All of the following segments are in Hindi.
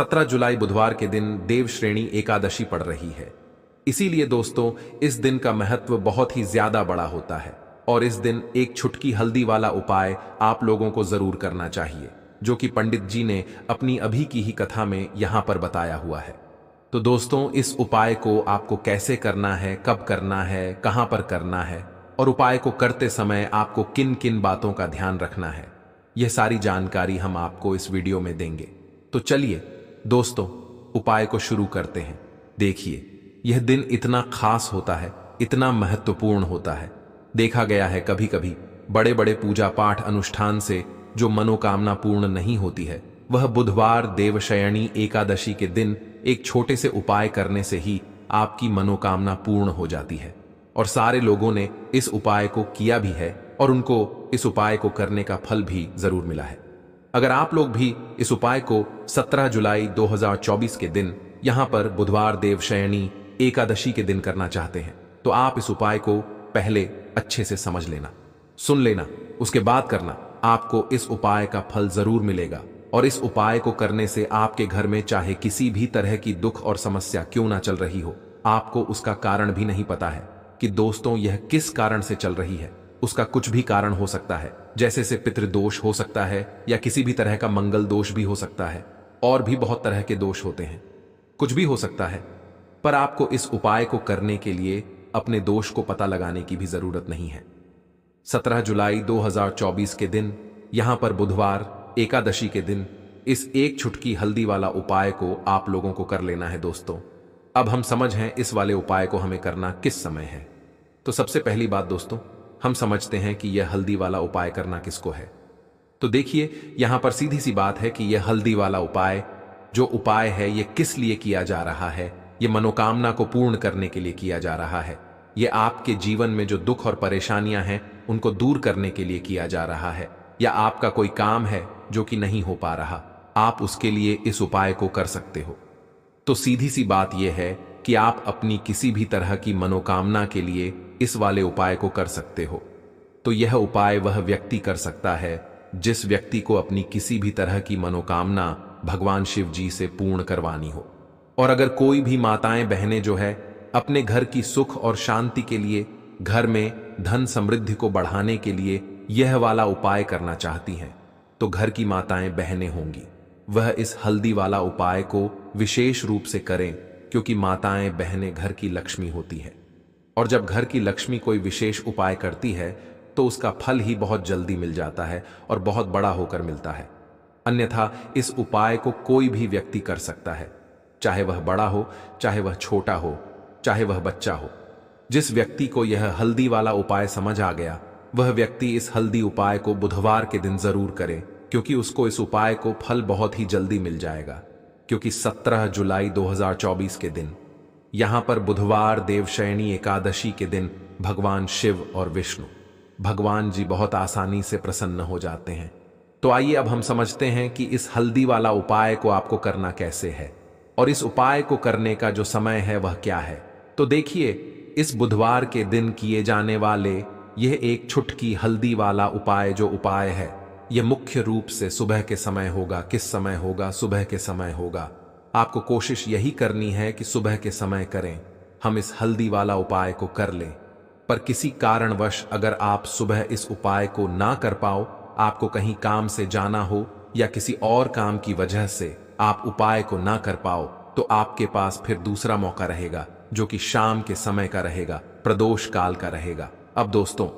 सत्रह जुलाई बुधवार के दिन देव श्रेणी एकादशी पड़ रही है इसीलिए दोस्तों इस दिन का महत्व बहुत ही ज्यादा बड़ा होता है और इस दिन एक छुटकी हल्दी वाला उपाय आप लोगों को जरूर करना चाहिए जो कि पंडित जी ने अपनी अभी की ही कथा में यहाँ पर बताया हुआ है तो दोस्तों इस उपाय को आपको कैसे करना है कब करना है कहाँ पर करना है और उपाय को करते समय आपको किन किन बातों का ध्यान रखना है यह सारी जानकारी हम आपको इस वीडियो में देंगे तो चलिए दोस्तों उपाय को शुरू करते हैं देखिए यह दिन इतना खास होता है इतना महत्वपूर्ण होता है देखा गया है कभी कभी बड़े बड़े पूजा पाठ अनुष्ठान से जो मनोकामना पूर्ण नहीं होती है वह बुधवार देवशयनी एकादशी के दिन एक छोटे से उपाय करने से ही आपकी मनोकामना पूर्ण हो जाती है और सारे लोगों ने इस उपाय को किया भी है और उनको इस उपाय को करने का फल भी जरूर मिला है अगर आप लोग भी इस उपाय को 17 जुलाई 2024 के दिन यहाँ पर बुधवार देव देवशयनी एकादशी के दिन करना चाहते हैं तो आप इस उपाय को पहले अच्छे से समझ लेना सुन लेना उसके बाद करना आपको इस उपाय का फल जरूर मिलेगा और इस उपाय को करने से आपके घर में चाहे किसी भी तरह की दुख और समस्या क्यों ना चल रही हो आपको उसका कारण भी नहीं पता है कि दोस्तों यह किस कारण से चल रही है उसका कुछ भी कारण हो सकता है जैसे से पितृदोष हो सकता है या किसी भी तरह का मंगल दोष भी हो सकता है और भी बहुत तरह के दोष होते हैं कुछ भी हो सकता है पर आपको इस उपाय को करने के लिए अपने दोष को पता लगाने की भी जरूरत नहीं है 17 जुलाई 2024 के दिन यहां पर बुधवार एकादशी के दिन इस एक छुटकी हल्दी वाला उपाय को आप लोगों को कर लेना है दोस्तों अब हम समझ हैं इस वाले उपाय को हमें करना किस समय है तो सबसे पहली बात दोस्तों हम समझते हैं कि यह हल्दी वाला उपाय करना किसको है तो देखिए यहां पर सीधी सी बात है कि यह हल्दी वाला उपाय जो उपाय है यह किस लिए किया जा रहा है यह मनोकामना को पूर्ण करने के लिए किया जा रहा है यह आपके जीवन में जो दुख और परेशानियां हैं उनको दूर करने के लिए किया जा रहा है या आपका कोई काम है जो कि नहीं हो पा रहा आप उसके लिए इस उपाय को कर सकते हो तो सीधी सी बात यह है कि आप अपनी किसी भी तरह की मनोकामना के लिए इस वाले उपाय को कर सकते हो तो यह उपाय वह व्यक्ति कर सकता है जिस व्यक्ति को अपनी किसी भी तरह की मनोकामना भगवान शिव जी से पूर्ण करवानी हो और अगर कोई भी माताएं बहनें जो है अपने घर की सुख और शांति के लिए घर में धन समृद्धि को बढ़ाने के लिए यह वाला उपाय करना चाहती हैं तो घर की माताएं बहनें होंगी वह इस हल्दी वाला उपाय को विशेष रूप से करें क्योंकि माताएं बहनें घर की लक्ष्मी होती हैं और जब घर की लक्ष्मी कोई विशेष उपाय करती है तो उसका फल ही बहुत जल्दी मिल जाता है और बहुत बड़ा होकर मिलता है अन्यथा इस उपाय को कोई भी व्यक्ति कर सकता है चाहे वह बड़ा हो चाहे वह छोटा हो चाहे वह बच्चा हो जिस व्यक्ति को यह हल्दी वाला उपाय समझ आ गया वह व्यक्ति इस हल्दी उपाय को बुधवार के दिन जरूर करे क्योंकि उसको इस उपाय को फल बहुत ही जल्दी मिल जाएगा क्योंकि 17 जुलाई 2024 के दिन यहां पर बुधवार देवशयनी एकादशी के दिन भगवान शिव और विष्णु भगवान जी बहुत आसानी से प्रसन्न हो जाते हैं तो आइए अब हम समझते हैं कि इस हल्दी वाला उपाय को आपको करना कैसे है और इस उपाय को करने का जो समय है वह क्या है तो देखिए इस बुधवार के दिन किए जाने वाले यह एक छुटकी हल्दी वाला उपाय जो उपाय है यह मुख्य रूप से सुबह के समय होगा किस समय होगा सुबह के समय होगा आपको कोशिश यही करनी है कि सुबह के समय करें हम इस हल्दी वाला उपाय को कर लें पर किसी कारणवश अगर आप सुबह इस उपाय को ना कर पाओ आपको कहीं काम से जाना हो या किसी और काम की वजह से आप उपाय को ना कर पाओ तो आपके पास फिर दूसरा मौका रहेगा जो कि शाम के समय का रहेगा प्रदोष काल का रहेगा अब दोस्तों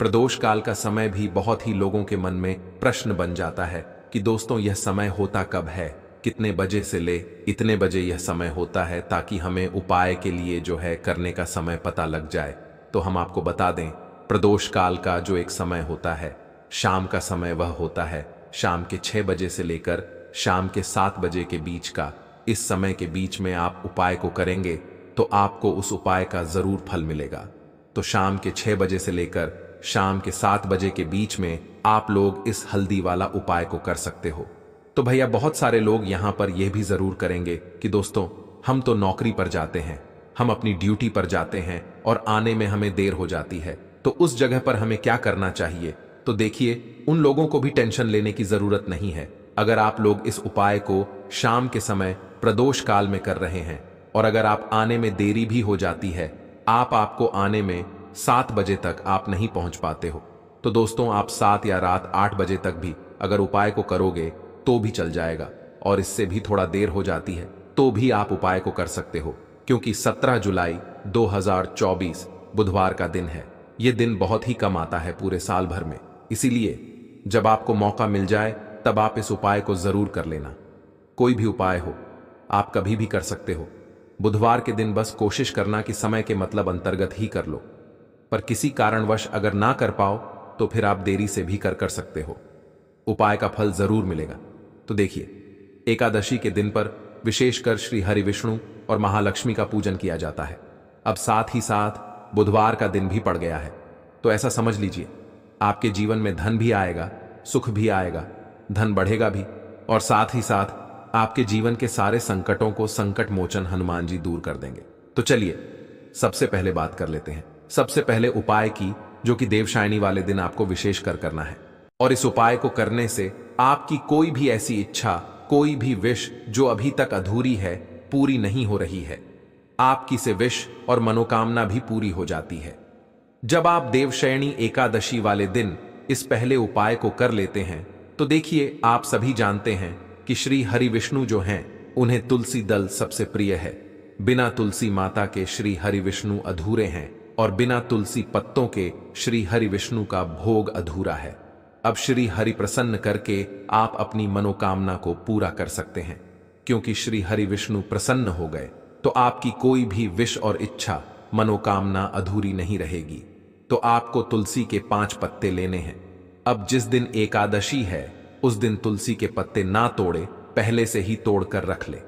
प्रदोष काल का समय भी बहुत ही लोगों के मन में प्रश्न बन जाता है कि दोस्तों यह समय होता कब है कितने बजे से ले इतने बजे यह समय होता है ताकि हमें उपाय के लिए जो है करने का समय पता लग जाए तो हम आपको बता दें प्रदोष काल का जो एक समय होता है शाम का समय वह होता है शाम के छह बजे से लेकर शाम के सात बजे के बीच का इस समय के बीच में आप उपाय को करेंगे तो आपको उस उपाय का ज़रूर फल मिलेगा तो शाम के छह बजे से लेकर शाम के सात बजे के बीच में आप लोग इस हल्दी वाला उपाय को कर सकते हो तो भैया बहुत सारे लोग यहाँ पर यह भी जरूर करेंगे कि दोस्तों हम तो नौकरी पर जाते हैं हम अपनी ड्यूटी पर जाते हैं और आने में हमें देर हो जाती है तो उस जगह पर हमें क्या करना चाहिए तो देखिए उन लोगों को भी टेंशन लेने की जरूरत नहीं है अगर आप लोग इस उपाय को शाम के समय प्रदोष काल में कर रहे हैं और अगर आप आने में देरी भी हो जाती है आप आपको आने में सात बजे तक आप नहीं पहुंच पाते हो तो दोस्तों आप सात या रात आठ बजे तक भी अगर उपाय को करोगे तो भी चल जाएगा और इससे भी थोड़ा देर हो जाती है तो भी आप उपाय को कर सकते हो क्योंकि 17 जुलाई 2024 बुधवार का दिन है ये दिन बहुत ही कम आता है पूरे साल भर में इसीलिए जब आपको मौका मिल जाए तब आप इस उपाय को जरूर कर लेना कोई भी उपाय हो आप कभी भी कर सकते हो बुधवार के दिन बस कोशिश करना कि समय के मतलब अंतर्गत ही कर लो पर किसी कारणवश अगर ना कर पाओ तो फिर आप देरी से भी कर कर सकते हो उपाय का फल जरूर मिलेगा तो देखिए एकादशी के दिन पर विशेषकर श्री हरि विष्णु और महालक्ष्मी का पूजन किया जाता है अब साथ ही साथ बुधवार का दिन भी पड़ गया है तो ऐसा समझ लीजिए आपके जीवन में धन भी आएगा सुख भी आएगा धन बढ़ेगा भी और साथ ही साथ आपके जीवन के सारे संकटों को संकट मोचन हनुमान जी दूर कर देंगे तो चलिए सबसे पहले बात कर लेते हैं सबसे पहले उपाय की जो कि देवशायनी वाले दिन आपको विशेष कर करना है और इस उपाय को करने से आपकी कोई भी ऐसी इच्छा कोई भी विश जो अभी तक अधूरी है पूरी नहीं हो रही है आपकी से विश और मनोकामना भी पूरी हो जाती है जब आप देवशयनी एकादशी वाले दिन इस पहले उपाय को कर लेते हैं तो देखिए आप सभी जानते हैं कि श्री हरि विष्णु जो हैं उन्हें तुलसी दल सबसे प्रिय है बिना तुलसी माता के श्री हरि विष्णु अधूरे हैं और बिना तुलसी पत्तों के श्री हरि विष्णु का भोग अधूरा है अब श्री हरि प्रसन्न करके आप अपनी मनोकामना को पूरा कर सकते हैं क्योंकि श्री हरि विष्णु प्रसन्न हो गए तो आपकी कोई भी विष और इच्छा मनोकामना अधूरी नहीं रहेगी तो आपको तुलसी के पांच पत्ते लेने हैं अब जिस दिन एकादशी है उस दिन तुलसी के पत्ते ना तोड़े पहले से ही तोड़कर रख ले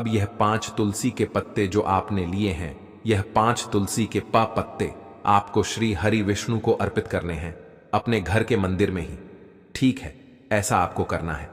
अब यह पांच तुलसी के पत्ते जो आपने लिए हैं यह पांच तुलसी के पा पत्ते आपको श्री हरि विष्णु को अर्पित करने हैं अपने घर के मंदिर में ही ठीक है ऐसा आपको करना है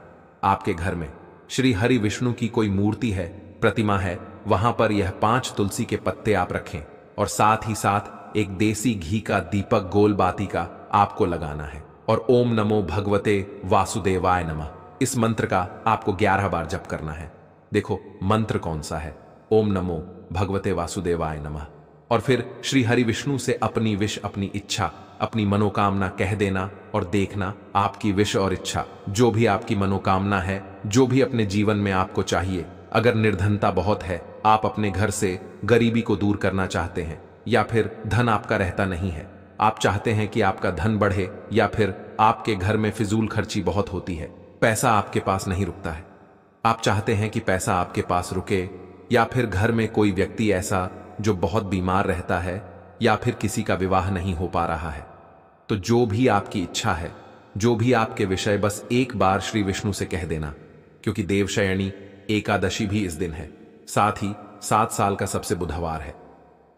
आपके घर में श्री हरि विष्णु की कोई मूर्ति है प्रतिमा है वहां पर यह पांच तुलसी के पत्ते आप रखें और साथ ही साथ एक देसी घी का दीपक गोल बाती का आपको लगाना है और ओम नमो भगवते वासुदेवाय नमः इस मंत्र का आपको ग्यारह बार जप करना है देखो मंत्र कौन सा है ओम नमो भगवते वासुदेवाय नमः और फिर श्री हरि विष्णु से अपनी विश अपनी इच्छा अपनी मनोकामना कह देना और देखना आपकी विश और इच्छा जो भी आपकी मनोकामना है जो भी अपने जीवन में आपको चाहिए अगर निर्धनता बहुत है आप अपने घर से गरीबी को दूर करना चाहते हैं या फिर धन आपका रहता नहीं है आप चाहते हैं कि आपका धन बढ़े या फिर आपके घर में फिजूल खर्ची बहुत होती है पैसा आपके पास नहीं रुकता है आप चाहते हैं कि पैसा आपके पास रुके या फिर घर में कोई व्यक्ति ऐसा जो बहुत बीमार रहता है या फिर किसी का विवाह नहीं हो पा रहा है तो जो भी आपकी इच्छा है जो भी आपके विषय बस एक बार श्री विष्णु से कह देना क्योंकि देवशयनी एकादशी भी इस दिन है साथ ही सात साल का सबसे बुधवार है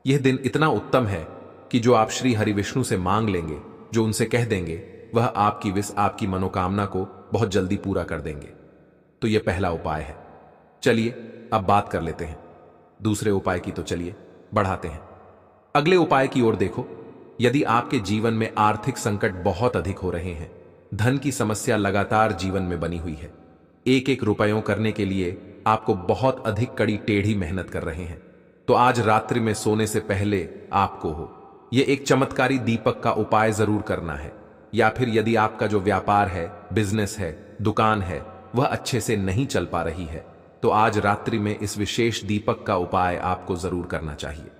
यह दिन इतना उत्तम है कि जो आप श्री हरि विष्णु से मांग लेंगे जो उनसे कह देंगे वह आपकी विस आपकी मनोकामना को बहुत जल्दी पूरा कर देंगे तो यह पहला उपाय है चलिए अब बात कर लेते हैं दूसरे उपाय की तो चलिए बढ़ाते हैं अगले उपाय की ओर देखो यदि आपके जीवन में आर्थिक संकट बहुत अधिक हो रहे हैं धन की समस्या लगातार जीवन में बनी हुई है एक एक रुपयों करने के लिए आपको बहुत अधिक कड़ी टेढ़ी मेहनत कर रहे हैं तो आज रात्रि में सोने से पहले आपको हो यह एक चमत्कारी दीपक का उपाय जरूर करना है या फिर यदि आपका जो व्यापार है बिजनेस है दुकान है वह अच्छे से नहीं चल पा रही है तो आज रात्रि में इस विशेष दीपक का उपाय आपको जरूर करना चाहिए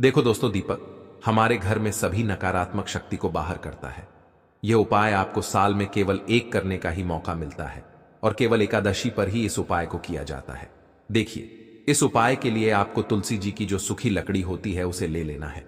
देखो दोस्तों दीपक हमारे घर में सभी नकारात्मक शक्ति को बाहर करता है यह उपाय आपको साल में केवल एक करने का ही मौका मिलता है और केवल एकादशी पर ही इस उपाय को किया जाता है देखिए इस उपाय के लिए आपको तुलसी जी की जो सुखी लकड़ी होती है उसे ले लेना है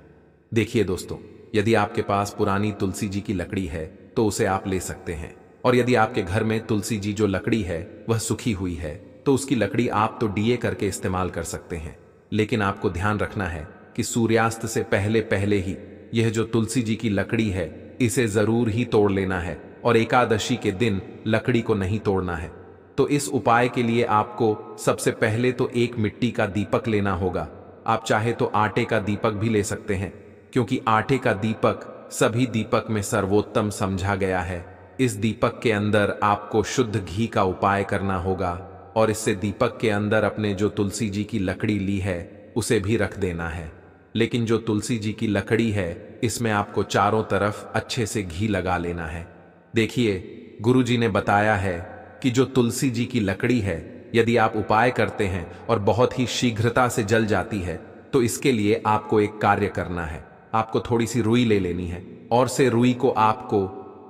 देखिए दोस्तों यदि आपके पास पुरानी तुलसी जी की लकड़ी है तो उसे आप ले सकते हैं और यदि आपके घर में तुलसी जी जो लकड़ी है वह सुखी हुई है तो उसकी लकड़ी आप तो डीए करके इस्तेमाल कर सकते हैं लेकिन आपको ध्यान रखना है कि सूर्यास्त से पहले पहले ही यह जो तुलसी जी की लकड़ी है इसे जरूर ही तोड़ लेना है और एकादशी के दिन लकड़ी को नहीं तोड़ना है तो इस उपाय के लिए आपको सबसे पहले तो एक मिट्टी का दीपक लेना होगा आप चाहे तो आटे का दीपक भी ले सकते हैं क्योंकि आटे का दीपक सभी दीपक में सर्वोत्तम समझा गया है इस दीपक के अंदर आपको शुद्ध घी का उपाय करना होगा और इससे दीपक के अंदर अपने जो तुलसी जी की लकड़ी ली है उसे भी रख देना है लेकिन जो तुलसी जी की लकड़ी है इसमें आपको चारों तरफ अच्छे से घी लगा लेना है देखिए गुरु जी ने बताया है कि जो तुलसी जी की लकड़ी है यदि आप उपाय करते हैं और बहुत ही शीघ्रता से जल जाती है तो इसके लिए आपको एक कार्य करना है आपको थोड़ी सी रुई ले लेनी है और से रुई को आपको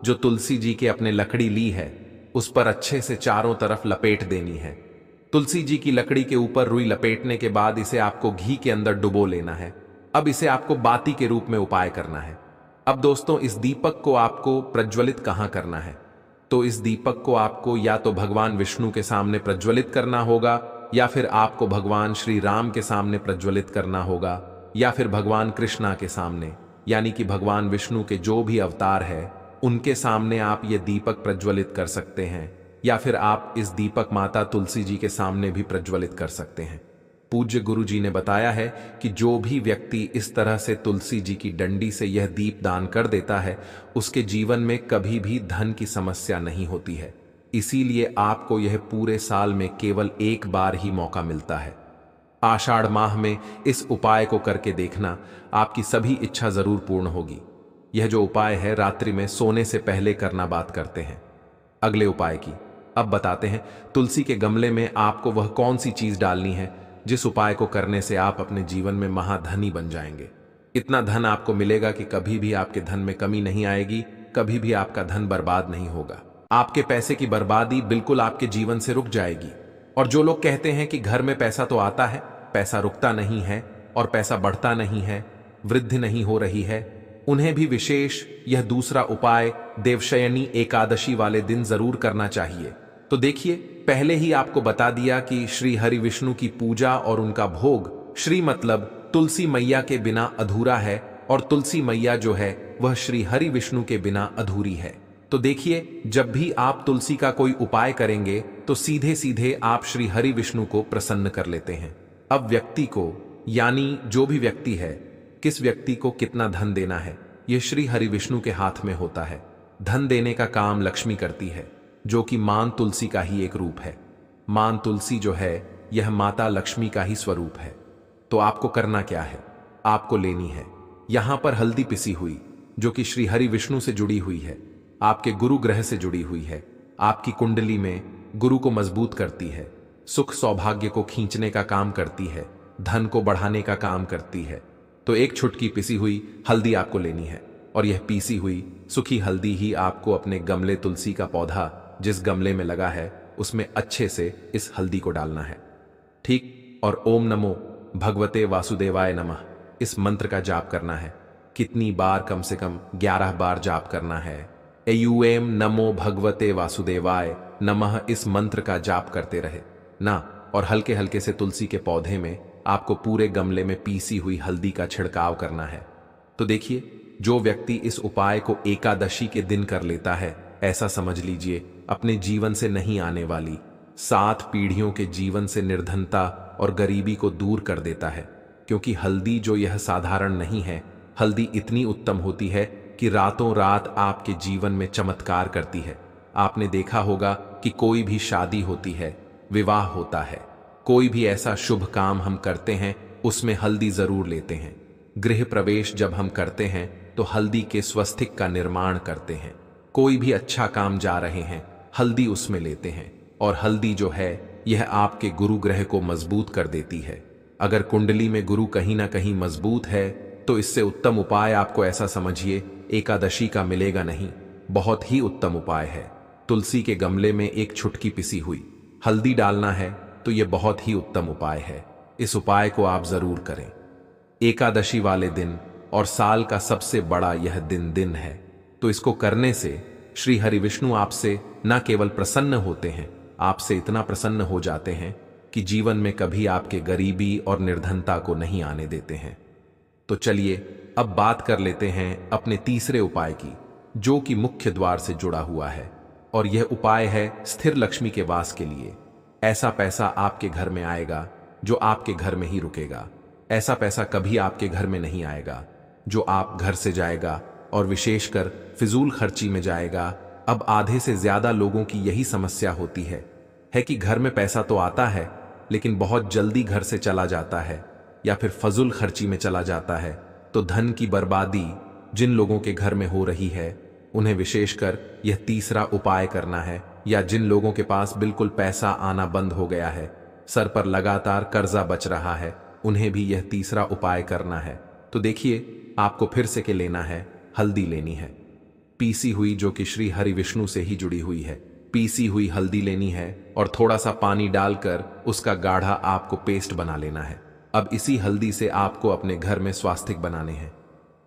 जो तुलसी जी के अपने लकड़ी ली है उस पर अच्छे से चारों तरफ लपेट देनी है तुलसी जी की लकड़ी के ऊपर रुई लपेटने के बाद इसे आपको घी के अंदर डुबो लेना है अब इसे आपको बाती के रूप में उपाय करना है अब दोस्तों इस दीपक को आपको प्रज्वलित कहाँ करना है तो इस दीपक को आपको या तो भगवान विष्णु के सामने प्रज्वलित करना होगा या फिर आपको भगवान श्री राम के सामने प्रज्वलित करना होगा या फिर भगवान कृष्णा के सामने यानी कि भगवान विष्णु के जो भी अवतार है उनके सामने आप ये दीपक प्रज्वलित कर सकते हैं या फिर आप इस दीपक माता तुलसी जी के सामने भी प्रज्वलित कर सकते हैं पूज्य गुरु जी ने बताया है कि जो भी व्यक्ति इस तरह से तुलसी जी की डंडी से यह दीप दान कर देता है उसके जीवन में कभी भी धन की समस्या नहीं होती है इसीलिए आपको यह पूरे साल में केवल एक बार ही मौका मिलता है आषाढ़ माह में इस उपाय को करके देखना आपकी सभी इच्छा जरूर पूर्ण होगी यह जो उपाय है रात्रि में सोने से पहले करना बात करते हैं अगले उपाय की अब बताते हैं तुलसी के गमले में आपको वह कौन सी चीज डालनी है जिस उपाय को करने से आप अपने जीवन में महाधनी बन जाएंगे इतना धन आपको मिलेगा कि कभी भी आपके धन में कमी नहीं आएगी कभी भी आपका धन बर्बाद नहीं होगा आपके पैसे की बर्बादी बिल्कुल आपके जीवन से रुक जाएगी और जो लोग कहते हैं कि घर में पैसा तो आता है पैसा रुकता नहीं है और पैसा बढ़ता नहीं है वृद्धि नहीं हो रही है उन्हें भी विशेष यह दूसरा उपाय देवशयनी एकादशी वाले दिन जरूर करना चाहिए तो देखिए पहले ही आपको बता दिया कि श्री हरि विष्णु की पूजा और उनका भोग श्री मतलब तुलसी मैया के बिना अधूरा है और तुलसी मैया जो है वह श्री हरि विष्णु के बिना अधूरी है तो देखिए जब भी आप तुलसी का कोई उपाय करेंगे तो सीधे सीधे आप श्री हरि विष्णु को प्रसन्न कर लेते हैं अब व्यक्ति को यानी जो भी व्यक्ति है किस व्यक्ति को कितना धन देना है ये श्री हरि विष्णु के हाथ में होता है धन देने का काम लक्ष्मी करती है जो कि मान तुलसी का ही एक रूप है मान तुलसी जो है यह माता लक्ष्मी का ही स्वरूप है तो आपको करना क्या है आपको लेनी है यहां पर हल्दी पिसी हुई जो कि श्री हरि विष्णु से जुड़ी हुई है आपके गुरु ग्रह से जुड़ी हुई है आपकी कुंडली में गुरु को मजबूत करती है सुख सौभाग्य को खींचने का काम करती है धन को बढ़ाने का काम करती है तो एक छुटकी पिसी हुई हल्दी आपको लेनी है और यह पीसी हुई सुखी हल्दी ही आपको अपने गमले तुलसी का पौधा जिस गमले में लगा है उसमें अच्छे से इस हल्दी को डालना है ठीक और ओम नमो भगवते वासुदेवाय नमः इस मंत्र का जाप करना है कितनी बार कम से कम ग्यारह बार जाप करना है एम नमो भगवते वासुदेवाय नमः इस मंत्र का जाप करते रहे ना और हल्के हल्के से तुलसी के पौधे में आपको पूरे गमले में पीसी हुई हल्दी का छिड़काव करना है तो देखिए जो व्यक्ति इस उपाय को एकादशी के दिन कर लेता है ऐसा समझ लीजिए अपने जीवन से नहीं आने वाली सात पीढ़ियों के जीवन से निर्धनता और गरीबी को दूर कर देता है क्योंकि हल्दी जो यह साधारण नहीं है हल्दी इतनी उत्तम होती है कि रातों रात आपके जीवन में चमत्कार करती है आपने देखा होगा कि कोई भी शादी होती है विवाह होता है कोई भी ऐसा शुभ काम हम करते हैं उसमें हल्दी जरूर लेते हैं गृह प्रवेश जब हम करते हैं तो हल्दी के स्वस्थिक का निर्माण करते हैं कोई भी अच्छा काम जा रहे हैं हल्दी उसमें लेते हैं और हल्दी जो है यह आपके गुरु ग्रह को मजबूत कर देती है अगर कुंडली में गुरु कहीं ना कहीं मजबूत है तो इससे उत्तम उपाय आपको ऐसा समझिए एकादशी का मिलेगा नहीं बहुत ही उत्तम उपाय है तुलसी के गमले में एक छुटकी पिसी हुई हल्दी डालना है तो ये बहुत ही उत्तम उपाय है इस उपाय को आप जरूर करें एकादशी वाले दिन और साल का सबसे बड़ा यह दिन दिन है तो इसको करने से श्री हरि विष्णु आपसे न केवल प्रसन्न होते हैं आपसे इतना प्रसन्न हो जाते हैं कि जीवन में कभी आपके गरीबी और निर्धनता को नहीं आने देते हैं तो चलिए अब बात कर लेते हैं अपने तीसरे उपाय की जो कि मुख्य द्वार से जुड़ा हुआ है और यह उपाय है स्थिर लक्ष्मी के वास के लिए ऐसा पैसा आपके घर में आएगा जो आपके घर में ही रुकेगा ऐसा पैसा कभी आपके घर में नहीं आएगा जो आप घर से जाएगा और विशेषकर फिजूल खर्ची में जाएगा अब आधे से ज्यादा लोगों की यही समस्या होती है है कि घर में पैसा तो आता है लेकिन बहुत जल्दी घर से चला जाता है या फिर फजूल खर्ची में चला जाता है तो धन की बर्बादी जिन लोगों के घर में हो रही है उन्हें विशेषकर यह तीसरा उपाय करना है या जिन लोगों के पास बिल्कुल पैसा आना बंद हो गया है सर पर लगातार कर्जा बच रहा है उन्हें भी यह तीसरा उपाय करना है तो देखिए आपको फिर से के लेना है हल्दी लेनी है पीसी हुई जो कि श्री हरि विष्णु से ही जुड़ी हुई है पीसी हुई हल्दी लेनी है और थोड़ा सा पानी डालकर उसका गाढ़ा आपको पेस्ट बना लेना है अब इसी हल्दी से आपको अपने घर में स्वास्थ्य बनाने हैं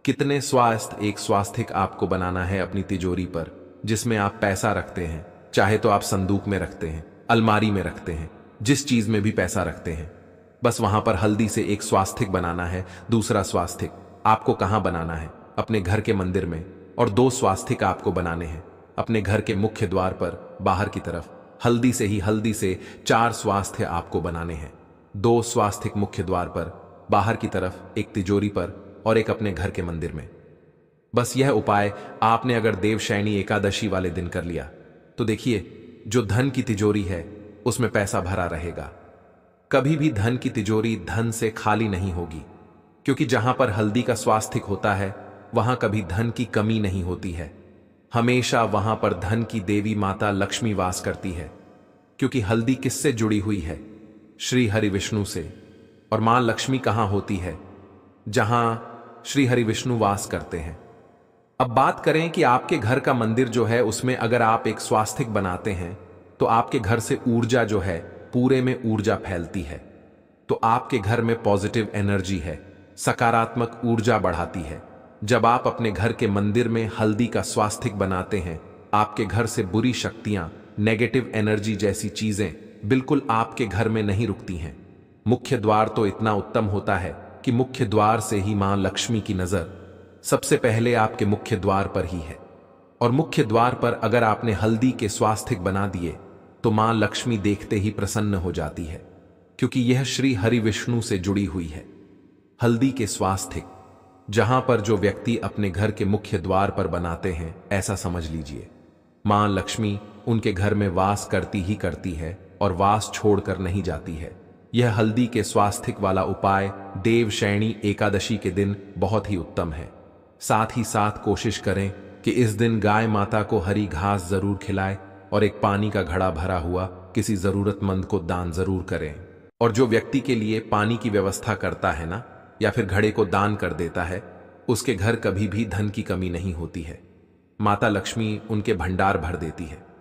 कितने स्वास्थ्य एक स्वास्थ्य आपको बनाना है अपनी तिजोरी पर जिसमें आप पैसा रखते हैं चाहे तो आप संदूक में रखते हैं अलमारी में रखते हैं जिस चीज में भी पैसा रखते हैं बस वहां पर हल्दी से एक स्वास्थिक बनाना है दूसरा स्वास्थिक आपको कहाँ बनाना है अपने घर के मंदिर में और दो स्वास्थिक आपको बनाने हैं अपने घर के मुख्य द्वार पर बाहर की तरफ हल्दी से ही हल्दी से चार स्वास्थ्य आपको बनाने हैं दो स्वास्थिक मुख्य द्वार पर बाहर की तरफ एक तिजोरी पर और एक अपने घर के मंदिर में बस यह उपाय आपने अगर देवशैनी एकादशी वाले दिन कर लिया तो देखिए जो धन की तिजोरी है उसमें पैसा भरा रहेगा कभी भी धन की तिजोरी धन से खाली नहीं होगी क्योंकि जहां पर हल्दी का स्वास्थिक होता है वहां कभी धन की कमी नहीं होती है हमेशा वहां पर धन की देवी माता लक्ष्मी वास करती है क्योंकि हल्दी किससे जुड़ी हुई है श्री हरि विष्णु से और मां लक्ष्मी कहाँ होती है जहां श्री हरि विष्णु वास करते हैं अब बात करें कि आपके घर का मंदिर जो है उसमें अगर आप एक स्वास्थ्य बनाते हैं तो आपके घर से ऊर्जा जो है पूरे में ऊर्जा फैलती है तो आपके घर में पॉजिटिव एनर्जी है सकारात्मक ऊर्जा बढ़ाती है जब आप अपने घर के मंदिर में हल्दी का स्वास्थ्य बनाते हैं आपके घर से बुरी शक्तियां नेगेटिव एनर्जी जैसी चीजें बिल्कुल आपके घर में नहीं रुकती हैं मुख्य द्वार तो इतना उत्तम होता है कि मुख्य द्वार से ही मां लक्ष्मी की नजर सबसे पहले आपके मुख्य द्वार पर ही है और मुख्य द्वार पर अगर आपने हल्दी के स्वास्थ्य बना दिए तो मां लक्ष्मी देखते ही प्रसन्न हो जाती है क्योंकि यह श्री हरि विष्णु से जुड़ी हुई है हल्दी के स्वास्थ्य जहां पर जो व्यक्ति अपने घर के मुख्य द्वार पर बनाते हैं ऐसा समझ लीजिए मां लक्ष्मी उनके घर में वास करती ही करती है और वास छोड़कर नहीं जाती है यह हल्दी के स्वास्थ्य वाला उपाय देवशैणी एकादशी के दिन बहुत ही उत्तम है साथ ही साथ कोशिश करें कि इस दिन गाय माता को हरी घास जरूर खिलाएं और एक पानी का घड़ा भरा हुआ किसी जरूरतमंद को दान जरूर करें और जो व्यक्ति के लिए पानी की व्यवस्था करता है ना या फिर घड़े को दान कर देता है उसके घर कभी भी धन की कमी नहीं होती है माता लक्ष्मी उनके भंडार भर देती है